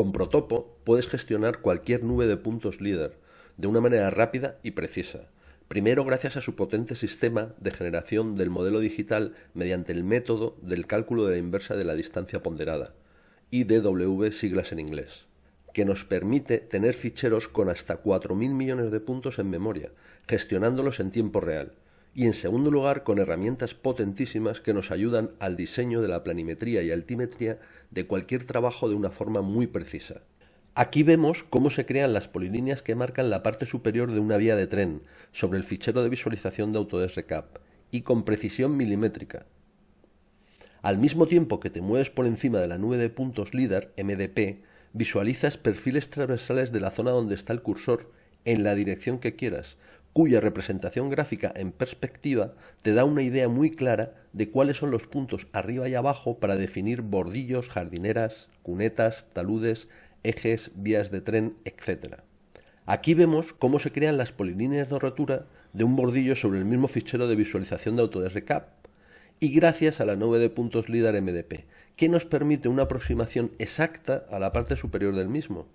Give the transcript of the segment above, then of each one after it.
Con Protopo puedes gestionar cualquier nube de puntos líder de una manera rápida y precisa. Primero gracias a su potente sistema de generación del modelo digital mediante el método del cálculo de la inversa de la distancia ponderada, IDW siglas en inglés, que nos permite tener ficheros con hasta 4.000 millones de puntos en memoria, gestionándolos en tiempo real y en segundo lugar con herramientas potentísimas que nos ayudan al diseño de la planimetría y altimetría de cualquier trabajo de una forma muy precisa. Aquí vemos cómo se crean las polilíneas que marcan la parte superior de una vía de tren sobre el fichero de visualización de Autodesk Recap y con precisión milimétrica. Al mismo tiempo que te mueves por encima de la nube de puntos LIDAR MDP, visualizas perfiles transversales de la zona donde está el cursor en la dirección que quieras, cuya representación gráfica en perspectiva te da una idea muy clara de cuáles son los puntos arriba y abajo para definir bordillos, jardineras, cunetas, taludes, ejes, vías de tren, etc. Aquí vemos cómo se crean las polilíneas de rotura de un bordillo sobre el mismo fichero de visualización de Autodesk ReCAP y gracias a la nube de puntos LIDAR MDP, que nos permite una aproximación exacta a la parte superior del mismo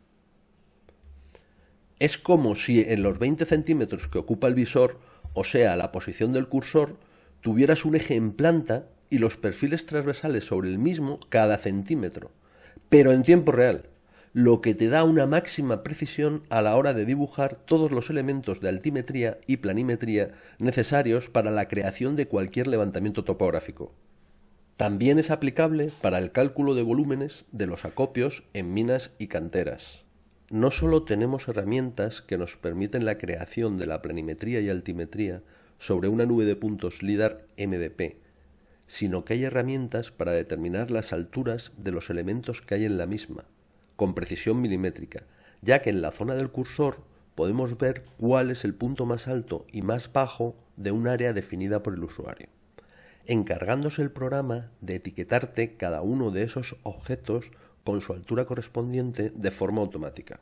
es como si en los 20 centímetros que ocupa el visor, o sea, la posición del cursor, tuvieras un eje en planta y los perfiles transversales sobre el mismo cada centímetro, pero en tiempo real, lo que te da una máxima precisión a la hora de dibujar todos los elementos de altimetría y planimetría necesarios para la creación de cualquier levantamiento topográfico. También es aplicable para el cálculo de volúmenes de los acopios en minas y canteras no solo tenemos herramientas que nos permiten la creación de la planimetría y altimetría sobre una nube de puntos LIDAR MDP, sino que hay herramientas para determinar las alturas de los elementos que hay en la misma, con precisión milimétrica, ya que en la zona del cursor podemos ver cuál es el punto más alto y más bajo de un área definida por el usuario, encargándose el programa de etiquetarte cada uno de esos objetos con su altura correspondiente de forma automática.